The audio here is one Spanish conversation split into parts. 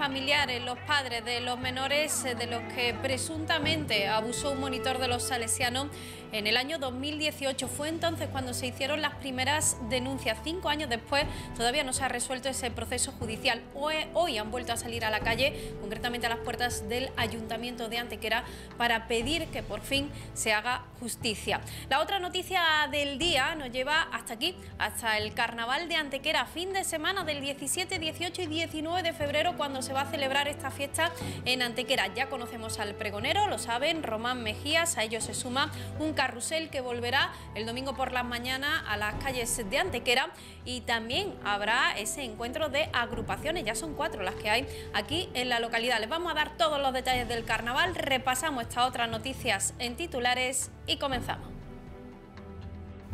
familiares, los padres de los menores eh, de los que presuntamente abusó un monitor de los salesianos en el año 2018. Fue entonces cuando se hicieron las primeras denuncias. Cinco años después todavía no se ha resuelto ese proceso judicial. Hoy, han vuelto a salir a la calle, concretamente a las puertas del Ayuntamiento de Antequera, para pedir que por fin se haga justicia. La otra noticia del día nos lleva hasta aquí, hasta el Carnaval de Antequera, fin de semana del 17, 18 y 19 de febrero, cuando se va a celebrar esta fiesta en Antequera. Ya conocemos al pregonero, lo saben, Román Mejías, a ellos se suma un carrusel que volverá el domingo por las mañanas a las calles de Antequera y también habrá ese encuentro de agrupaciones, ya son cuatro las que hay aquí en la localidad. Les vamos a dar todos los detalles del carnaval, repasamos estas otras noticias en titulares y comenzamos.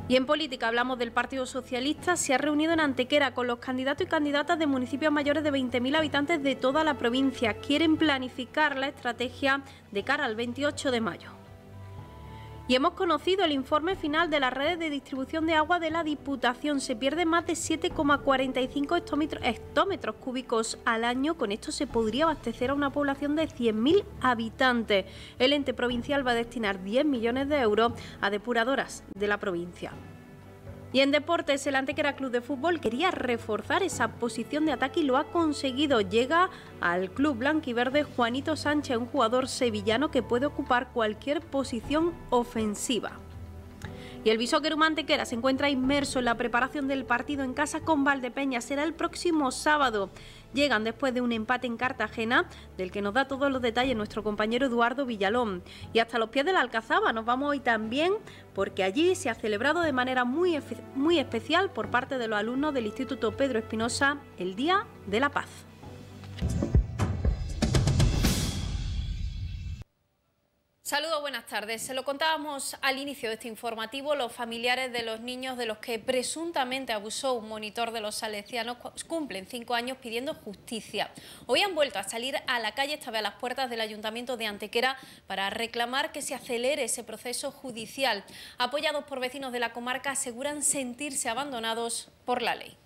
Y en política hablamos del Partido Socialista. Se ha reunido en Antequera con los candidatos y candidatas de municipios mayores de 20.000 habitantes de toda la provincia. Quieren planificar la estrategia de cara al 28 de mayo. Y hemos conocido el informe final de las redes de distribución de agua de la Diputación. Se pierden más de 7,45 hectómetros cúbicos al año. Con esto se podría abastecer a una población de 100.000 habitantes. El ente provincial va a destinar 10 millones de euros a depuradoras de la provincia. Y en deportes, el Antequera Club de Fútbol quería reforzar esa posición de ataque y lo ha conseguido. Llega al club blanquiverde Juanito Sánchez, un jugador sevillano que puede ocupar cualquier posición ofensiva. Y el Viso Antequera se encuentra inmerso en la preparación del partido en casa con Valdepeña. Será el próximo sábado llegan después de un empate en Cartagena, del que nos da todos los detalles nuestro compañero Eduardo Villalón. Y hasta los pies de la Alcazaba nos vamos hoy también, porque allí se ha celebrado de manera muy, muy especial por parte de los alumnos del Instituto Pedro Espinosa el Día de la Paz. Saludos, buenas tardes. Se lo contábamos al inicio de este informativo, los familiares de los niños de los que presuntamente abusó un monitor de los salesianos cumplen cinco años pidiendo justicia. Hoy han vuelto a salir a la calle, esta vez a las puertas del Ayuntamiento de Antequera, para reclamar que se acelere ese proceso judicial. Apoyados por vecinos de la comarca, aseguran sentirse abandonados por la ley.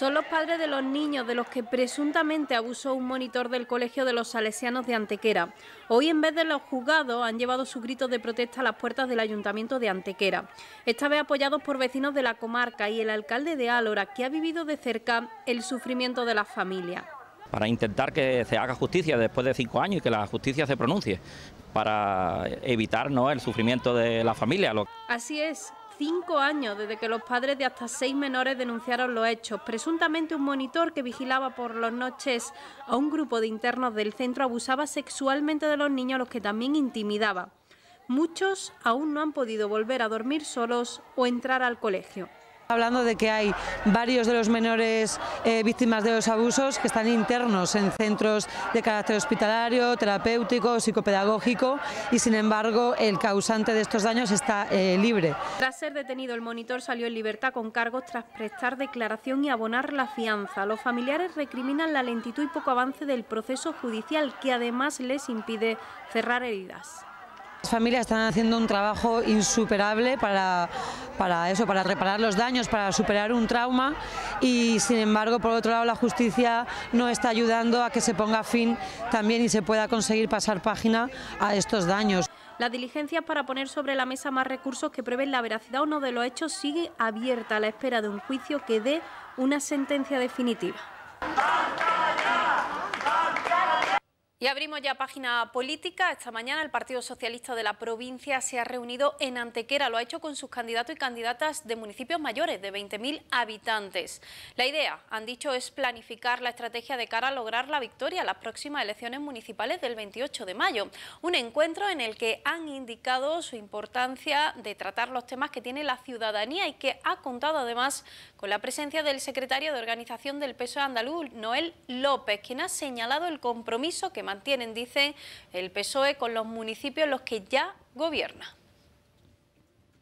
Son los padres de los niños de los que presuntamente abusó un monitor del Colegio de los Salesianos de Antequera. Hoy, en vez de los juzgados, han llevado sus gritos de protesta a las puertas del Ayuntamiento de Antequera. Esta vez apoyados por vecinos de la comarca y el alcalde de Álora, que ha vivido de cerca el sufrimiento de la familia. Para intentar que se haga justicia después de cinco años y que la justicia se pronuncie, para evitar ¿no? el sufrimiento de la familia. Así es, cinco años desde que los padres de hasta seis menores denunciaron los hechos. Presuntamente un monitor que vigilaba por las noches a un grupo de internos del centro abusaba sexualmente de los niños a los que también intimidaba. Muchos aún no han podido volver a dormir solos o entrar al colegio hablando de que hay varios de los menores eh, víctimas de los abusos que están internos en centros de carácter hospitalario, terapéutico, psicopedagógico y sin embargo el causante de estos daños está eh, libre. Tras ser detenido el monitor salió en libertad con cargos tras prestar declaración y abonar la fianza. Los familiares recriminan la lentitud y poco avance del proceso judicial que además les impide cerrar heridas. Las familias están haciendo un trabajo insuperable para, para eso, para reparar los daños, para superar un trauma y sin embargo, por otro lado, la justicia no está ayudando a que se ponga fin también y se pueda conseguir pasar página a estos daños. La diligencia para poner sobre la mesa más recursos que prueben la veracidad o no de los hechos sigue abierta a la espera de un juicio que dé una sentencia definitiva. Y abrimos ya página política. Esta mañana el Partido Socialista de la provincia se ha reunido en Antequera. Lo ha hecho con sus candidatos y candidatas de municipios mayores de 20.000 habitantes. La idea, han dicho, es planificar la estrategia de cara a lograr la victoria a las próximas elecciones municipales del 28 de mayo. Un encuentro en el que han indicado su importancia de tratar los temas que tiene la ciudadanía y que ha contado además con la presencia del secretario de Organización del PSOE andaluz, Noel López, quien ha señalado el compromiso que mantienen, dice el PSOE con los municipios los que ya gobiernan.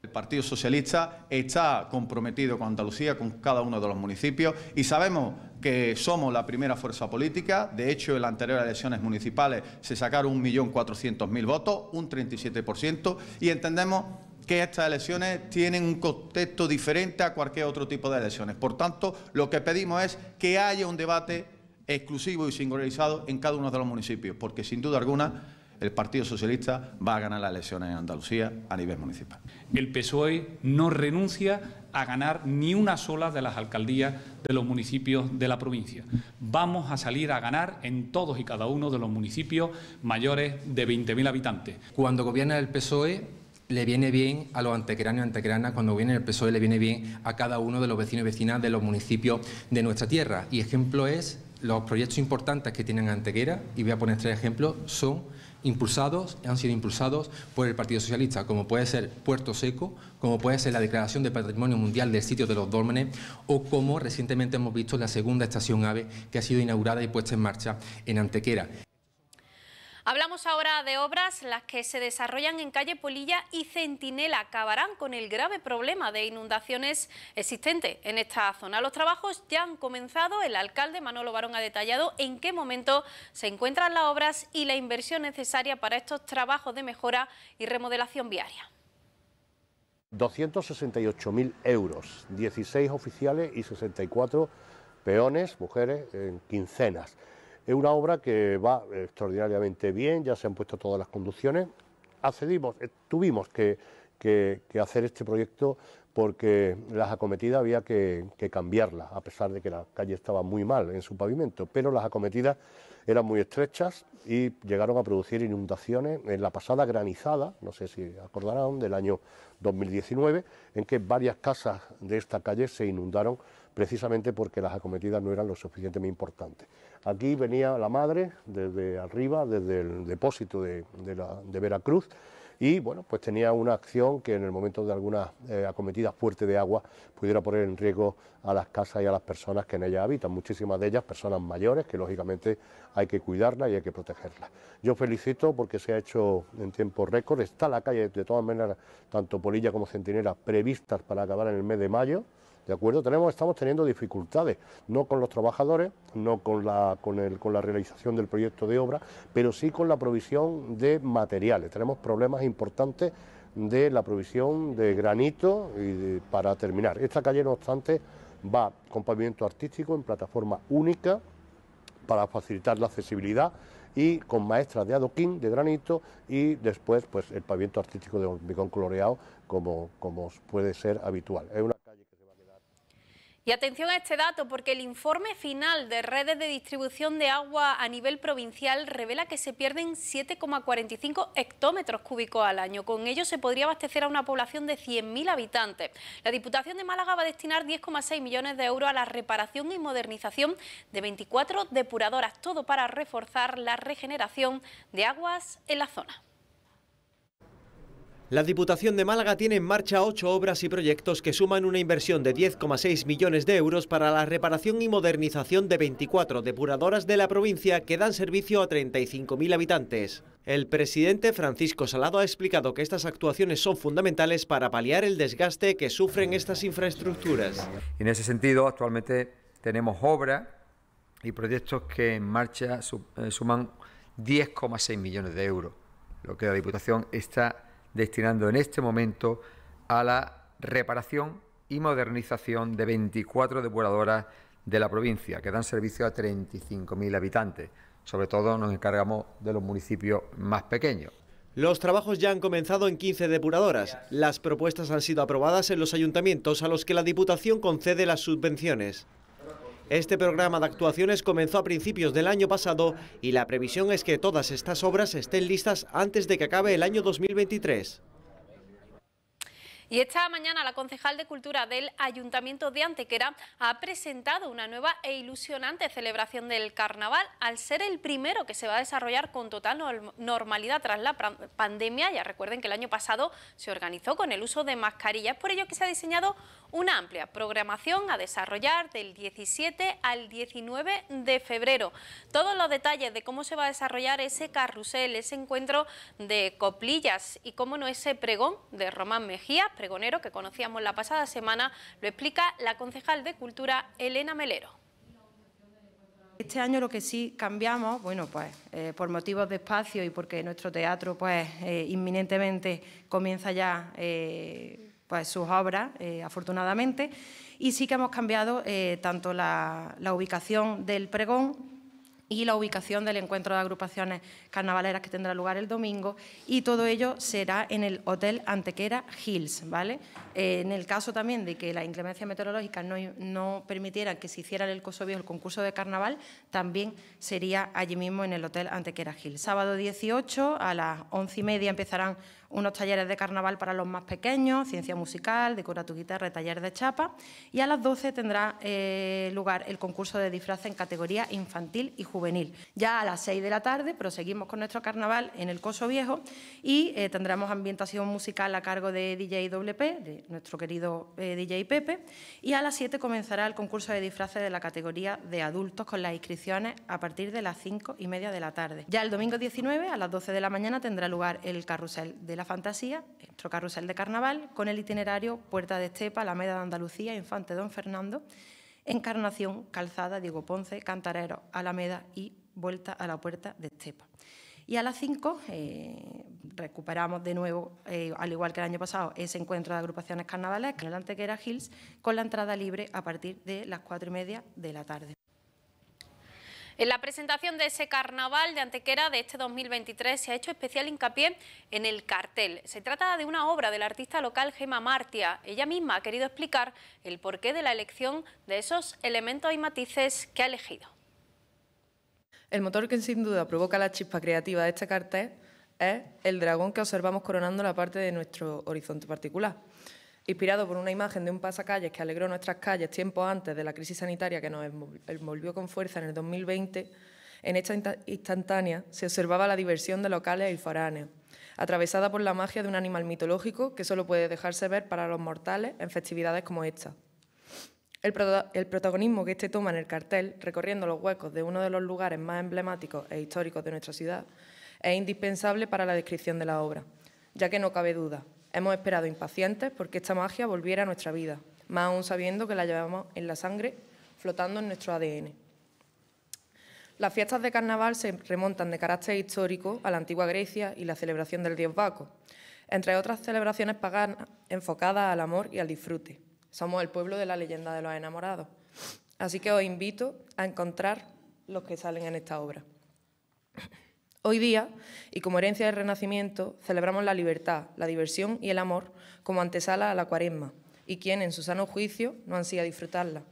El Partido Socialista está comprometido con Andalucía, con cada uno de los municipios y sabemos que somos la primera fuerza política. De hecho, en las anteriores elecciones municipales se sacaron 1.400.000 votos, un 37%, y entendemos que estas elecciones tienen un contexto diferente a cualquier otro tipo de elecciones. Por tanto, lo que pedimos es que haya un debate exclusivo y singularizado en cada uno de los municipios, porque sin duda alguna el Partido Socialista va a ganar las elecciones en Andalucía a nivel municipal. El PSOE no renuncia a ganar ni una sola de las alcaldías de los municipios de la provincia. Vamos a salir a ganar en todos y cada uno de los municipios mayores de 20.000 habitantes. Cuando gobierna el PSOE, le viene bien a los antequeranos y antequeranas, cuando viene el PSOE, le viene bien a cada uno de los vecinos y vecinas de los municipios de nuestra tierra. Y ejemplo es los proyectos importantes que tienen Antequera, y voy a poner tres ejemplos, son impulsados, han sido impulsados por el Partido Socialista, como puede ser Puerto Seco, como puede ser la declaración de patrimonio mundial del sitio de los Dólmenes, o como recientemente hemos visto la segunda estación AVE que ha sido inaugurada y puesta en marcha en Antequera. Hablamos ahora de obras las que se desarrollan en calle Polilla y Centinela. Acabarán con el grave problema de inundaciones existente en esta zona. Los trabajos ya han comenzado. El alcalde Manolo Barón ha detallado en qué momento se encuentran las obras y la inversión necesaria para estos trabajos de mejora y remodelación viaria. 268.000 euros, 16 oficiales y 64 peones, mujeres, en quincenas. Es una obra que va extraordinariamente bien, ya se han puesto todas las conducciones. Accedimos, eh, tuvimos que, hacer este proyecto porque las acometidas había que, que, cambiarlas, a pesar de que la calle estaba muy mal en su pavimento, pero las acometidas eran muy estrechas y llegaron a producir inundaciones en la pasada granizada, no sé si acordarán, del año 2019, en que varias casas de esta calle se inundaron precisamente porque las acometidas no eran lo suficientemente importantes. Aquí venía la madre desde arriba, desde el depósito de, Veracruz, y bueno, pues tenía una acción que en el momento de alguna eh, acometida fuerte de agua pudiera poner en riesgo a las casas y a las personas que en ellas habitan, muchísimas de ellas personas mayores que lógicamente hay que cuidarlas y hay que protegerlas. Yo felicito porque se ha hecho en tiempo récord, está la calle de todas maneras, tanto Polilla como Centinela, previstas para acabar en el mes de mayo, acuerdo? Tenemos, estamos teniendo dificultades, no con los trabajadores, no con la, con, la realización del proyecto de obra, pero sí con la provisión de materiales. Tenemos problemas importantes de la provisión de granito y para terminar. Esta calle, no obstante, va con pavimento artístico en plataforma única para facilitar la accesibilidad y con maestras de adoquín, de granito y después pues el pavimento artístico de hormigón coloreado como, como puede ser habitual. Y atención a este dato, porque el informe final de redes de distribución de agua a nivel provincial revela que se pierden 7,45 hectómetros cúbicos al año. Con ello se podría abastecer a una población de 100.000 habitantes. La Diputación de Málaga va a destinar 10,6 millones de euros a la reparación y modernización de 24 depuradoras, todo para reforzar la regeneración de aguas en la zona. La Diputación de Málaga tiene en marcha ocho obras y proyectos que suman una inversión de 10,6 millones de euros para la reparación y modernización de 24 depuradoras de la provincia que dan servicio a 35.000 habitantes. El presidente Francisco Salado ha explicado que estas actuaciones son fundamentales para paliar el desgaste que sufren estas infraestructuras. En ese sentido, actualmente tenemos obras y proyectos que en marcha eh, suman 10,6 millones de euros, lo que la Diputación está destinando en este momento a la reparación y modernización de 24 depuradoras de la provincia, que dan servicio a 35.000 habitantes. Sobre todo nos encargamos de los municipios más pequeños. Los trabajos ya han comenzado en 15 depuradoras. Las propuestas han sido aprobadas en los ayuntamientos a los que la Diputación concede las subvenciones. Este programa de actuaciones comenzó a principios del año pasado y la previsión es que todas estas obras estén listas antes de que acabe el año 2023. Y esta mañana la concejal de Cultura del Ayuntamiento de Antequera ha presentado una nueva e ilusionante celebración del carnaval al ser el primero que se va a desarrollar con total normalidad tras la pandemia. Ya recuerden que el año pasado se organizó con el uso de mascarillas, por ello que se ha diseñado una amplia programación a desarrollar del 17 al 19 de febrero. Todos los detalles de cómo se va a desarrollar ese carrusel, ese encuentro de coplillas y cómo no ese pregón de Román Mejía pregonero que conocíamos la pasada semana, lo explica la concejal de Cultura, Elena Melero. Este año lo que sí cambiamos, bueno, pues eh, por motivos de espacio y porque nuestro teatro, pues eh, inminentemente comienza ya eh, pues, sus obras, afortunadamente, y sí que hemos cambiado tanto la, la ubicación del pregón y la ubicación del encuentro de agrupaciones carnavaleras que tendrá lugar el domingo y todo ello será en el Hotel Antequera Hills, ¿vale? Eh, en el caso también de que la inclemencia meteorológica no, no que se hiciera el Kosovo el concurso de carnaval, también sería allí mismo en el Hotel Antequera Hills. Sábado 18 a las once y media empezarán unos talleres de carnaval para los más pequeños, ciencia musical, decora tu guitarra, taller de chapa. Y a las 12 tendrá eh, lugar el concurso de disfraz en categoría infantil y juvenil. Ya a las 6 de la tarde proseguimos con nuestro carnaval en el Coso Viejo y eh, tendremos ambientación musical a cargo de DJ WP, de nuestro querido eh, DJ Pepe. Y a las 7 comenzará el concurso de disfraces de la categoría de adultos con las inscripciones a partir de las 5 y media de la tarde. Ya el domingo 19 a las 12 de la mañana tendrá lugar el carrusel de la Fantasía, nuestro carrusel de carnaval, con el itinerario Puerta de Estepa, Alameda de Andalucía, Infante Don Fernando, Encarnación, Calzada, Diego Ponce, Cantarero, Alameda y Vuelta a la Puerta de Estepa. Y a las 5 eh, recuperamos de nuevo, eh, al igual que el año pasado, ese encuentro de agrupaciones carnavales, que el Hills con la entrada libre a partir de las cuatro y media de la tarde. En la presentación de ese carnaval de Antequera de este 2023 se ha hecho especial hincapié en el cartel. Se trata de una obra del artista local Gema Martia. Ella misma ha querido explicar el porqué de la elección de esos elementos y matices que ha elegido. El motor que sin duda provoca la chispa creativa de este cartel es el dragón que observamos coronando la parte de nuestro horizonte particular inspirado por una imagen de un pasacalles que alegró nuestras calles tiempo antes de la crisis sanitaria que nos envolvió con fuerza en el 2020, en esta instantánea se observaba la diversión de locales y foráneos, atravesada por la magia de un animal mitológico que solo puede dejarse ver para los mortales en festividades como esta. El, el protagonismo que este toma en el cartel, recorriendo los huecos de uno de los lugares más emblemáticos e históricos de nuestra ciudad, es indispensable para la descripción de la obra, ya que no cabe duda, Hemos esperado impacientes porque esta magia volviera a nuestra vida, más aún sabiendo que la llevamos en la sangre, flotando en nuestro ADN. Las fiestas de carnaval se remontan de carácter histórico a la antigua Grecia y la celebración del dios Baco, entre otras celebraciones paganas enfocadas al amor y al disfrute. Somos el pueblo de la leyenda de los enamorados. Así que os invito a encontrar los que salen en esta obra. Hoy día, y como herencia del Renacimiento, celebramos la libertad, la diversión y el amor como antesala a la cuaresma, y quien en su sano juicio no ansía disfrutarla.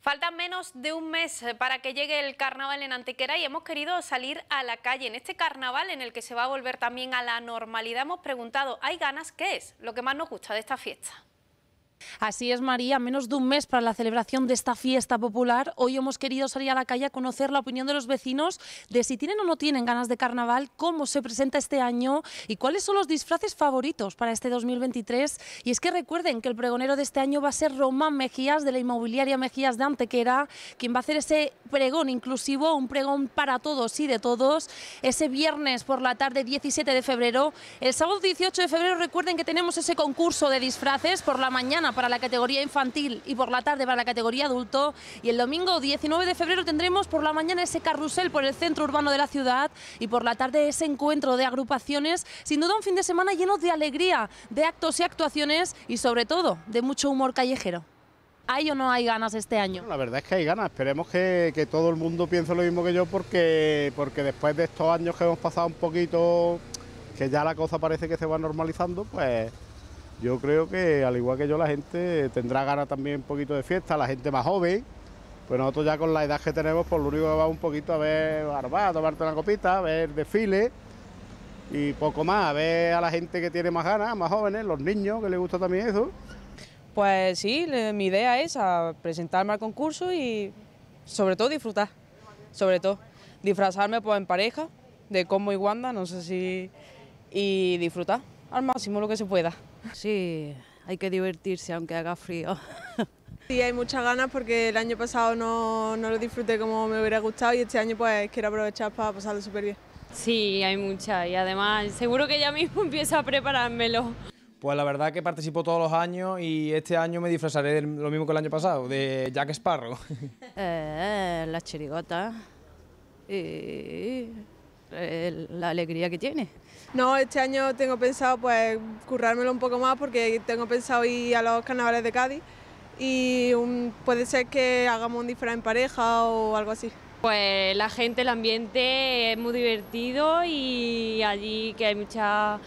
Falta menos de un mes eh, para que llegue el carnaval en Antequera y hemos querido salir a la calle. En este carnaval en el que se va a volver también a la normalidad hemos preguntado, ¿hay ganas? ¿Qué es lo que más nos gusta de esta fiesta? Así es, María. Menos de un mes para la celebración de esta fiesta popular. Hoy hemos querido salir a la calle a conocer la opinión de los vecinos de si tienen o no tienen ganas de carnaval, cómo se presenta este año y cuáles son los disfraces favoritos para este 2023. Y es que recuerden que el pregonero de este año va a ser Román Mejías de la inmobiliaria Mejías de Antequera, quien va a hacer ese pregón inclusivo, un pregón para todos y de todos, ese viernes por la tarde 17 de febrero. El sábado 18 de febrero recuerden que tenemos ese concurso de disfraces por la mañana para la categoría infantil y por la tarde para la categoría adulto. Y el domingo 19 de febrero tendremos por la mañana ese carrusel por el centro urbano de la ciudad y por la tarde ese encuentro de agrupaciones. Sin duda un fin de semana lleno de alegría, de actos y actuaciones y sobre todo de mucho humor callejero. ¿Hay o no hay ganas este año? la verdad es que hay ganas, esperemos que, todo el mundo piense lo mismo que yo porque, porque después de estos años que hemos pasado un poquito, que ya la cosa parece que se va normalizando, pues yo creo que al igual que yo la gente tendrá ganas también un poquito de fiesta, la gente más joven, pues nosotros ya con la edad que tenemos, por pues lo único que va un poquito a ver a tomarte una copita, a ver desfile y poco más, a ver a la gente que tiene más ganas, más jóvenes, los niños que les gusta también eso. Pues sí, mi idea es presentarme al concurso y sobre todo disfrutar, sobre todo disfrazarme pues en pareja de Como y Wanda, no sé si y disfrutar al máximo lo que se pueda. Sí, hay que divertirse aunque haga frío. Sí, hay muchas ganas porque el año pasado no, lo disfruté como me hubiera gustado y este año pues quiero aprovechar para pasarlo súper bien. Sí, hay muchas y además seguro que ya mismo empiezo a preparármelo. Pues la verdad que participo todos los años y este año me disfrazaré de lo mismo que el año pasado, de Jack Sparrow. Eh, las chirigotas. Y la alegría que tiene. No, este año tengo pensado pues currármelo un poco más porque tengo pensado ir a los carnavales de Cádiz y puede ser que hagamos un disfraz en pareja o algo así. Pues la gente, el ambiente es muy divertido y allí que hay mucha...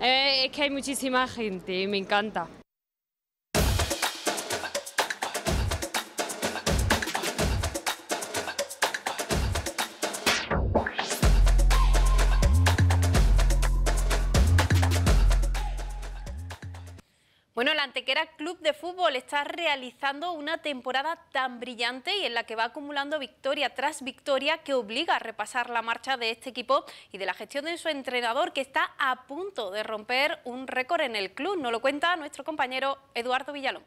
Eh, es que hay muchísima gente, y me encanta. Bueno, la Antequera Club de Fútbol está realizando una temporada tan brillante y en la que va acumulando victoria tras victoria que obliga a repasar la marcha de este equipo y de la gestión de su entrenador que está a punto de romper un récord en el club. Nos lo cuenta nuestro compañero Eduardo Villalón.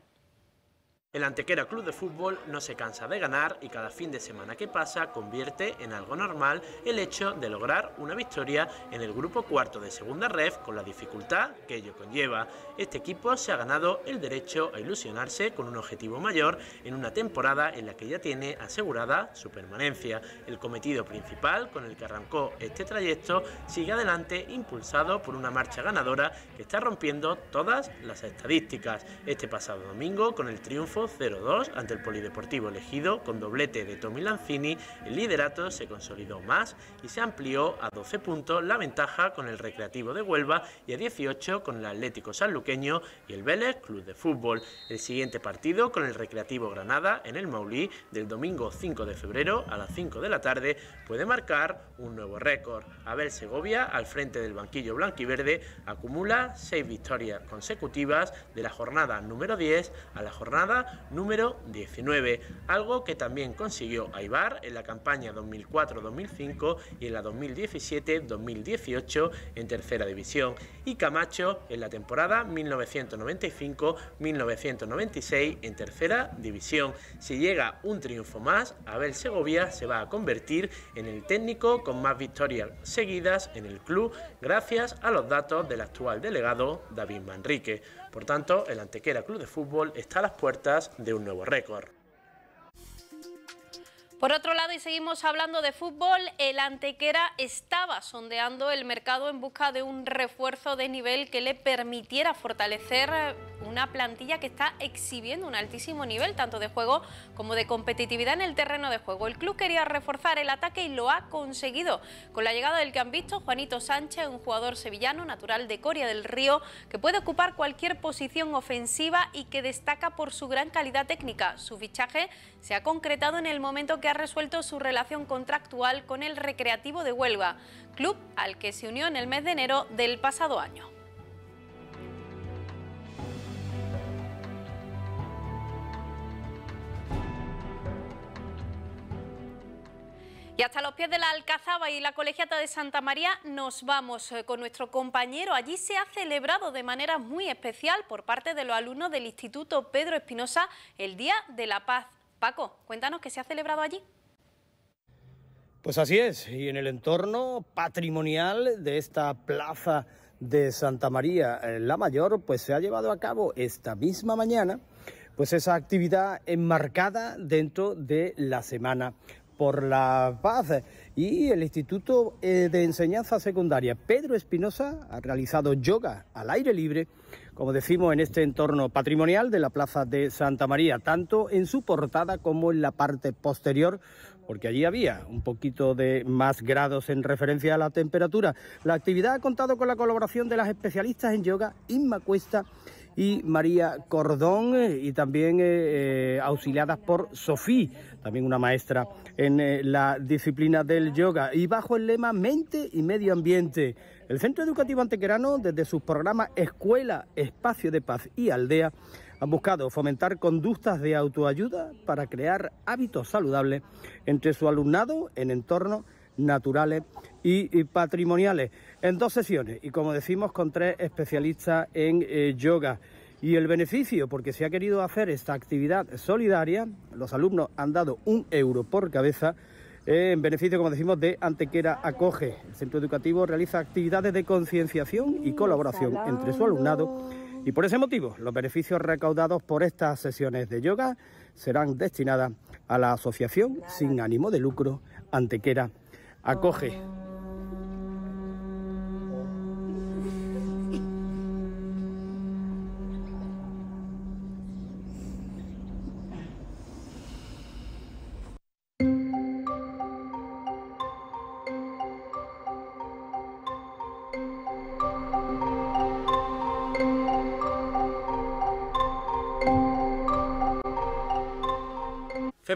El Antequera Club de Fútbol no se cansa de ganar y cada fin de semana que pasa convierte en algo normal el hecho de lograr una victoria en el grupo cuarto de segunda ref con la dificultad que ello conlleva. Este equipo se ha ganado el derecho a ilusionarse con un objetivo mayor en una temporada en la que ya tiene asegurada su permanencia. El cometido principal con el que arrancó este trayecto sigue adelante impulsado por una marcha ganadora que está rompiendo todas las estadísticas. Este pasado domingo con el triunfo 0-2 ante el Polideportivo elegido con doblete de Tommy Lanzini, el liderato se consolidó más y se amplió a 12 puntos la ventaja con el Recreativo de Huelva y a 18 con el Atlético Sanluqueño y el Vélez Club de Fútbol. El siguiente partido con el Recreativo Granada en el Maulí del domingo 5 de febrero a las 5 de la tarde puede marcar un nuevo récord. Abel Segovia, al frente del banquillo blanquiverde, acumula 6 victorias consecutivas de la jornada número 10 a la jornada número 19, algo que también consiguió Aibar en la campaña 2004-2005 y en la 2017-2018 en tercera división y Camacho en la temporada 1995-1996 en tercera división. Si llega un triunfo más, Abel Segovia se va a convertir en el técnico con más victorias seguidas en el club gracias a los datos del actual delegado David Manrique. Por tanto, el Antequera Club de Fútbol está a las puertas de un nuevo récord. Por otro lado, y seguimos hablando de fútbol, el Antequera estaba sondeando el mercado en busca de un refuerzo de nivel que le permitiera fortalecer una plantilla que está exhibiendo un altísimo nivel, tanto de juego como de competitividad en el terreno de juego. El club quería reforzar el ataque y lo ha conseguido con la llegada del que han visto Juanito Sánchez, un jugador sevillano natural de Coria del Río, que puede ocupar cualquier posición ofensiva y que destaca por su gran calidad técnica. Su fichaje se ha concretado en el momento que ha resuelto su relación contractual con el Recreativo de Huelva, club al que se unió en el mes de enero del pasado año. Y hasta los pies de la Alcazaba y la Colegiata de Santa María nos vamos eh, con nuestro compañero. Allí se ha celebrado de manera muy especial por parte de los alumnos del Instituto Pedro Espinosa el Día de la Paz Paco, cuéntanos qué se ha celebrado allí. Pues así es, y en el entorno patrimonial de esta plaza de Santa María eh, la Mayor, pues se ha llevado a cabo esta misma mañana, pues esa actividad enmarcada dentro de la Semana por la Paz. Y el Instituto eh, de Enseñanza Secundaria Pedro Espinosa ha realizado yoga al aire libre como decimos, en este entorno patrimonial de la Plaza de Santa María, tanto en su portada como en la parte posterior, porque allí había un poquito de más grados en referencia a la temperatura. La actividad ha contado con la colaboración de las especialistas en yoga Inma Cuesta y María Cordón y también eh, eh, auxiliadas por Sofía, también una maestra en eh, la disciplina del yoga y bajo el lema mente y medio ambiente. El Centro Educativo Antequerano, desde sus programas Escuela, Espacio de Paz y Aldea, han buscado fomentar conductas de autoayuda para crear hábitos saludables entre su alumnado en entornos naturales y patrimoniales, en dos sesiones y como decimos con tres especialistas en eh, yoga. Y el beneficio, porque se ha querido hacer esta actividad solidaria, los alumnos han dado un euro por cabeza en beneficio, como decimos, de Antequera Acoge. El centro educativo realiza actividades de concienciación y colaboración entre su alumnado y por ese motivo los beneficios recaudados por estas sesiones de yoga serán destinadas a la asociación sin ánimo de lucro Antequera Acoge.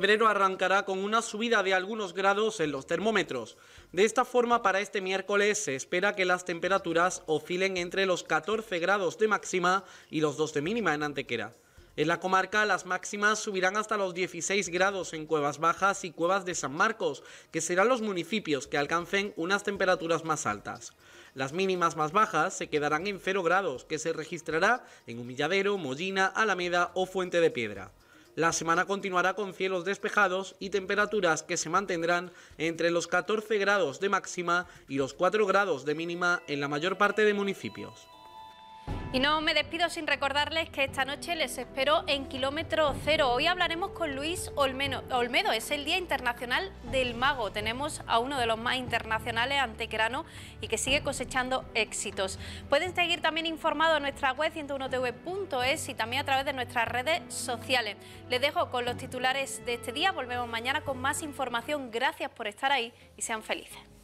febrero arrancará con una subida de algunos grados en los termómetros. De esta forma, para este miércoles se espera que las temperaturas oscilen entre los 14 grados de máxima y los 2 de mínima en Antequera. En la comarca las máximas subirán hasta los 16 grados en Cuevas Bajas y Cuevas de San Marcos, que serán los municipios que alcancen unas temperaturas más altas. Las mínimas más bajas se quedarán en 0 grados, que se registrará en Humilladero, Mollina, Alameda o Fuente de Piedra. La semana continuará con cielos despejados y temperaturas que se mantendrán entre los 14 grados de máxima y los 4 grados de mínima en la mayor parte de municipios. Y no me despido sin recordarles que esta noche les espero en Kilómetro Cero. Hoy hablaremos con Luis Olmedo. Es el Día Internacional del Mago. Tenemos a uno de los más internacionales antequerano y que sigue cosechando éxitos. Pueden seguir también informados en nuestra web 101tv.es y también a través de nuestras redes sociales. Les dejo con los titulares de este día. Volvemos mañana con más información. Gracias por estar ahí y sean felices.